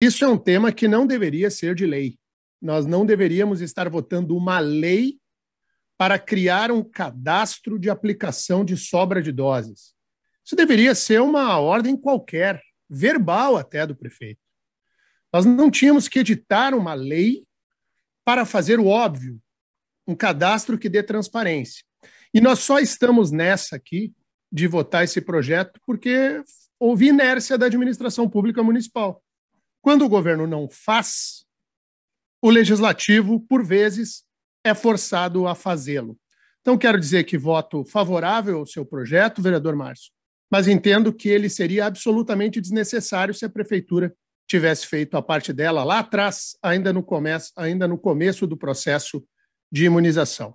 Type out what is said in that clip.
Isso é um tema que não deveria ser de lei. Nós não deveríamos estar votando uma lei para criar um cadastro de aplicação de sobra de doses. Isso deveria ser uma ordem qualquer, verbal até do prefeito. Nós não tínhamos que editar uma lei para fazer o óbvio, um cadastro que dê transparência. E nós só estamos nessa aqui de votar esse projeto porque houve inércia da administração pública municipal. Quando o governo não faz, o legislativo, por vezes, é forçado a fazê-lo. Então, quero dizer que voto favorável ao seu projeto, vereador Márcio, mas entendo que ele seria absolutamente desnecessário se a prefeitura tivesse feito a parte dela lá atrás, ainda no começo, ainda no começo do processo de imunização.